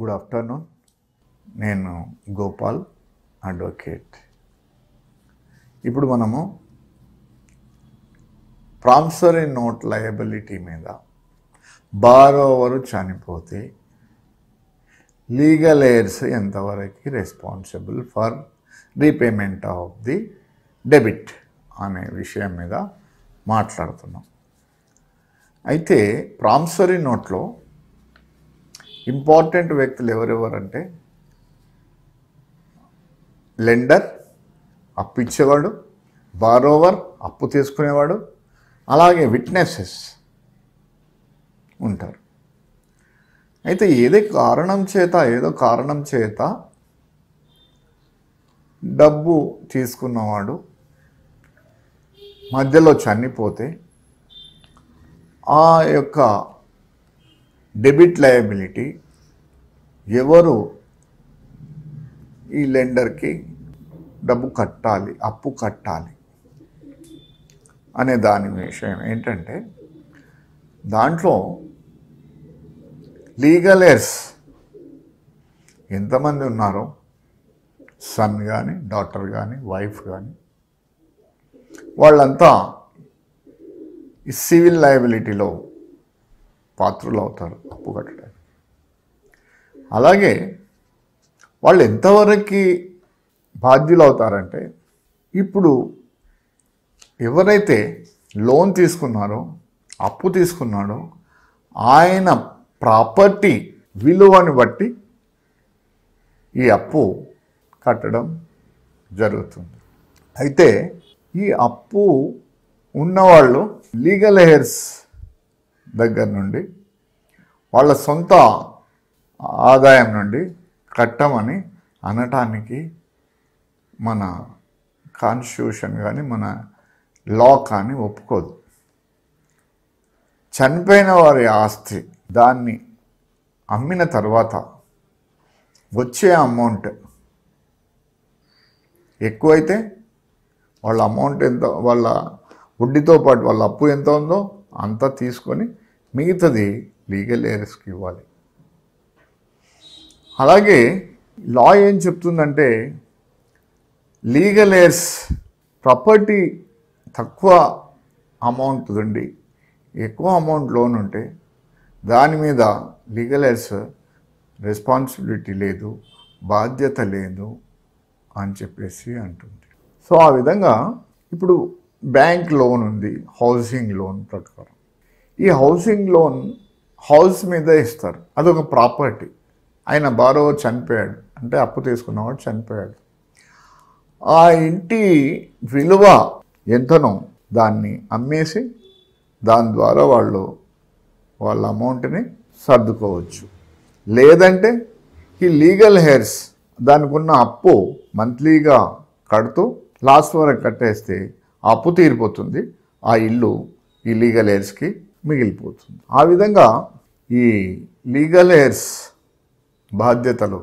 good afternoon నేను Gopal advocate ఇప్పుడు మనము ప్రామిసరీ నోట్ లయబిలిటీ మీద బారోవరు చనిపోతే లీగల్ ఎయిర్స్ ఎంతవరకు responsible for repayment of the debit అనే విషయం మీద మాట్లాడుతున్నాం అయితే ప్రామిసరీ నోట్లో ఇంపార్టెంట్ వ్యక్తులు ఎవరెవరంటే లెండర్ అప్పు ఇచ్చేవాడు బారోవర్ అప్పు తీసుకునేవాడు అలాగే విట్నెసెస్ ఉంటారు అయితే ఏదో కారణం చేత ఏదో కారణం చేత డబ్బు తీసుకున్నవాడు మధ్యలో చనిపోతే ఆ యొక్క డెబిట్ లయబిలిటీ ఎవరు ఈ లెండర్కి డబ్బు కట్టాలి అప్పు కట్టాలి అనే దాని విషయం ఏంటంటే దాంట్లో లీగల్ ఎయిర్స్ ఎంతమంది ఉన్నారో సన్ కానీ డాక్టర్ కానీ వైఫ్ కానీ వాళ్ళంతా ఈ సివిల్ లయబిలిటీలో పాత్రులు అవుతారు అప్పు కట్టడానికి అలాగే వాళ్ళు ఎంతవరకు బాధ్యులు అవుతారంటే ఇప్పుడు ఎవరైతే లోన్ తీసుకున్నారో అప్పు తీసుకున్నాడో ఆయన ప్రాపర్టీ విలువని బట్టి ఈ అప్పు కట్టడం జరుగుతుంది అయితే ఈ అప్పు ఉన్నవాళ్ళు లీగల్ హెయిర్స్ దగ్గర నుండి వాళ్ళ సొంత ఆదాయం నుండి కట్టమని అనటానికి మన కాన్స్టిట్యూషన్ కానీ మన లా కానీ ఒప్పుకోదు చనిపోయిన వారి ఆస్తి దాన్ని అమ్మిన తర్వాత వచ్చే అమౌంట్ ఎక్కువైతే వాళ్ళ అమౌంట్ ఎంత వాళ్ళ వడ్డీతో పాటు వాళ్ళ అప్పు ఎంత ఉందో అంతా తీసుకొని మిగతాది లీగల్ ఏరిస్కి ఇవ్వాలి అలాగే లా ఏం చెప్తుందంటే లీగల్ ఎయిర్స్ ప్రాపర్టీ తక్కువ అమౌంట్ ఉండి ఎక్కువ అమౌంట్ లోన్ ఉంటే దాని మీద లీగల్ ఎయిర్స్ రెస్పాన్సిబిలిటీ లేదు బాధ్యత లేదు అని చెప్పేసి అంటుంది సో ఆ విధంగా ఇప్పుడు బ్యాంక్ లోన్ ఉంది హౌసింగ్ లోన్ ప్రకారం ఈ హౌసింగ్ లోన్ హౌస్ మీద ఇస్తారు అదొక ప్రాపర్టీ ఆయన బారో చనిపోయాడు అంటే అప్పు తీసుకున్నవాడు చనిపోయాడు ఆ ఇంటి విలువ ఎంతనో దాన్ని అమ్మేసి దాని ద్వారా వాళ్ళు వాళ్ళ అమౌంట్ని సర్దుకోవచ్చు లేదంటే ఈ లీగల్ హెయిర్స్ దానికి ఉన్న అప్పు మంత్లీగా కడుతూ లాస్ట్ వరకు కట్టేస్తే అప్పు తీరిపోతుంది ఆ ఇల్లు ఈ లీగల్ ఎయిర్స్కి మిగిలిపోతుంది ఆ విధంగా ఈ లీగల్ ఎయిర్స్ బాధ్యతలు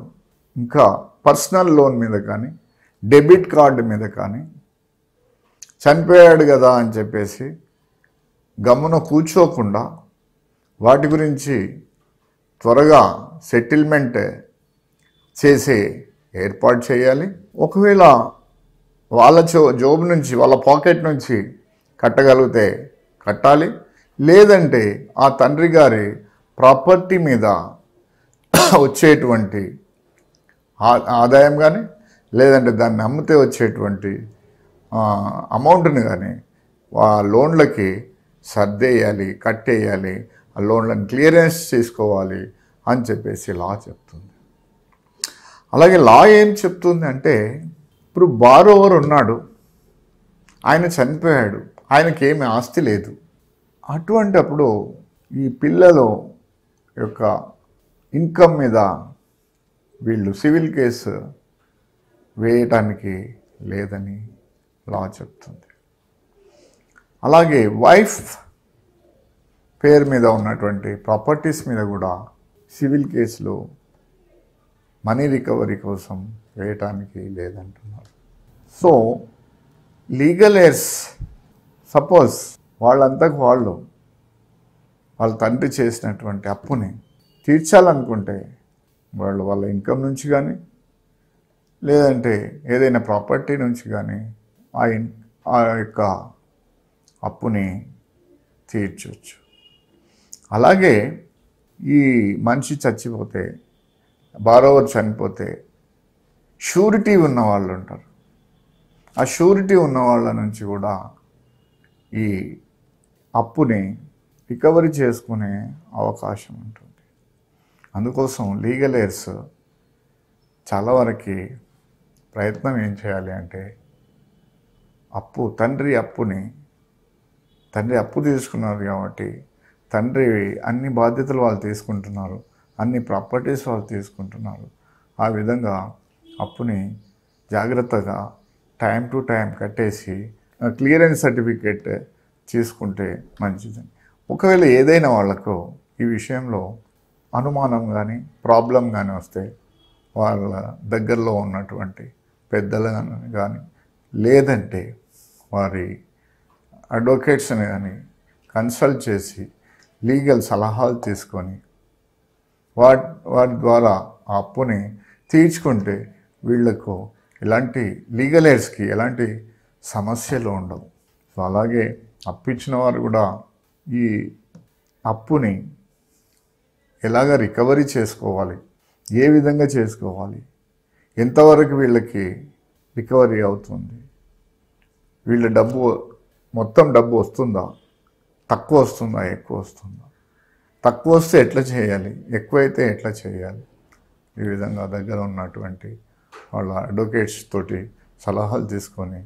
ఇంకా పర్సనల్ లోన్ మీద కానీ డెబిట్ కార్డు మీద కానీ చనిపోయాడు కదా అని చెప్పేసి గమ్మున కూర్చోకుండా వాటి గురించి త్వరగా సెటిల్మెంట్ చేసే ఏర్పాటు చేయాలి ఒకవేళ వాళ్ళ చో జోబు నుంచి వాళ్ళ పాకెట్ నుంచి కట్టగలిగితే కట్టాలి లేదంటే ఆ తండ్రి గారి ప్రాపర్టీ మీద వచ్చేటువంటి ఆదాయం కానీ లేదంటే దాన్ని అమ్మితే వచ్చేటువంటి అమౌంట్ని కానీ ఆ లోన్లకి సర్దేయాలి కట్టేయాలి ఆ లోన్లను క్లియరెన్స్ చేసుకోవాలి అని చెప్పేసి లా చెప్తుంది అలాగే లా ఏం చెప్తుంది అంటే ఇప్పుడు బారోవర్ ఉన్నాడు ఆయన చనిపోయాడు ఆయనకి ఏమి ఆస్తి లేదు అటువంటి అప్పుడు ఈ పిల్లలు యొక్క ఇన్కమ్ మీద వీళ్ళు సివిల్ కేసు వేయటానికి లేదని లా చెప్తుంది అలాగే వైఫ్ పేరు మీద ఉన్నటువంటి ప్రాపర్టీస్ మీద కూడా సివిల్ కేసులు మనీ రికవరీ కోసం వేయటానికి లేదంటున్నారు సో లీగల్ ఎయిర్స్ సపోజ్ వాళ్ళంతకు వాళ్ళు వాళ్ళ తండ్రి చేసినటువంటి అప్పుని తీర్చాలనుకుంటే వాళ్ళు వాళ్ళ ఇన్కమ్ నుంచి కానీ లేదంటే ఏదైనా ప్రాపర్టీ నుంచి కానీ ఆ ఇన్ ఆ యొక్క అప్పుని తీర్చవచ్చు అలాగే ఈ మనిషి చచ్చిపోతే బారోవర్ చనిపోతే షూరిటీ ఉన్న వాళ్ళు ఉంటారు ఆ షూరిటీ ఉన్న వాళ్ళ నుంచి కూడా ఈ అప్పుని రికవరీ చేసుకునే అవకాశం ఉంటుంది అందుకోసం లీగల్ ఎయిర్స్ చాలా వరకు ప్రయత్నం ఏం చేయాలి అంటే అప్పు తండ్రి అప్పుని తండ్రి అప్పు తీసుకున్నారు కాబట్టి తండ్రి అన్ని బాధ్యతలు వాళ్ళు తీసుకుంటున్నారు అన్ని ప్రాపర్టీస్ వాళ్ళు తీసుకుంటున్నారు ఆ విధంగా అప్పుని జాగ్రత్తగా టైం టు టైం కట్టేసి క్లియరెన్స్ సర్టిఫికేట్ తీసుకుంటే మంచిది ఒకవేళ ఏదైనా వాళ్ళకు ఈ విషయంలో అనుమానం కానీ ప్రాబ్లం కానీ వస్తే వాళ్ళ దగ్గరలో ఉన్నటువంటి పెద్దలు కానీ లేదంటే వారి అడ్వకేట్స్ని కానీ కన్సల్ట్ చేసి లీగల్ సలహాలు తీసుకొని వాటి వాటి ద్వారా ఆ అప్పుని తీర్చుకుంటే వీళ్లకు ఎలాంటి లీగల్ ఎయిర్స్కి ఎలాంటి సమస్యలు ఉండవు సో అలాగే అప్పిచ్చిన వారు కూడా ఈ అప్పుని ఎలాగ రికవరీ చేసుకోవాలి ఏ విధంగా చేసుకోవాలి ఎంతవరకు వీళ్ళకి రికవరీ అవుతుంది వీళ్ళ డబ్బు మొత్తం డబ్బు వస్తుందా తక్కువ వస్తుందా ఎక్కువ వస్తుందా తక్కువ వస్తే ఎట్లా చేయాలి ఎక్కువైతే ఎట్లా చేయాలి ఈ విధంగా దగ్గర ఉన్నటువంటి వాళ్ళ అడ్వకేట్స్ తోటి సలహాలు తీసుకొని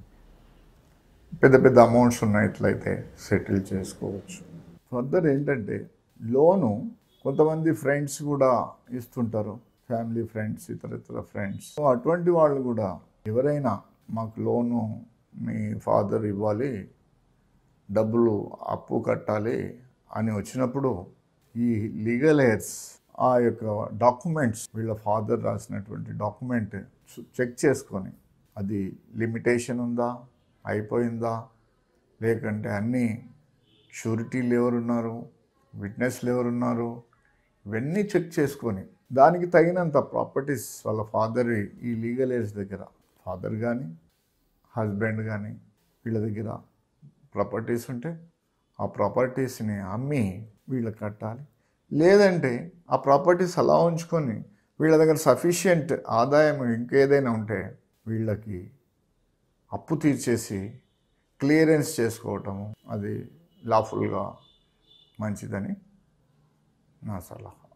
పెద్ద పెద్ద అమౌంట్స్ ఉన్నట్లయితే సెటిల్ చేసుకోవచ్చు ఫర్దర్ ఏంటంటే లోను కొంతమంది ఫ్రెండ్స్ కూడా ఇస్తుంటారు ఫ్యామిలీ ఫ్రెండ్స్ ఇతర ఇతర ఫ్రెండ్స్ సో అటువంటి వాళ్ళు కూడా ఎవరైనా మాకు లోను మీ ఫాదర్ ఇవ్వాలి డబ్బులు అప్పు కట్టాలి అని వచ్చినప్పుడు ఈ లీగల్ ఎయిర్స్ ఆ యొక్క డాక్యుమెంట్స్ వీళ్ళ ఫాదర్ రాసినటువంటి డాక్యుమెంట్ చెక్ చేసుకొని అది లిమిటేషన్ ఉందా అయిపోయిందా లేకంటే అన్నీ షూరిటీలు ఎవరున్నారు విట్నెస్లు ఎవరున్నారు ఇవన్నీ చెక్ చేసుకొని దానికి తగినంత ప్రాపర్టీస్ వాళ్ళ ఫాదర్ ఈ లీగల్ ఏజ్ దగ్గర ఫాదర్ కానీ హస్బెండ్ కానీ వీళ్ళ దగ్గర ప్రాపర్టీస్ ఉంటే ఆ ప్రాపర్టీస్ని అమ్మి వీళ్ళకి కట్టాలి లేదంటే ఆ ప్రాపర్టీస్ అలా ఉంచుకొని వీళ్ళ దగ్గర సఫిషియంట్ ఆదాయం ఇంకేదైనా ఉంటే వీళ్ళకి అప్పు తీర్చేసి క్లియరెన్స్ చేసుకోవటము అది లాఫుల్గా మంచిదని నా సలహా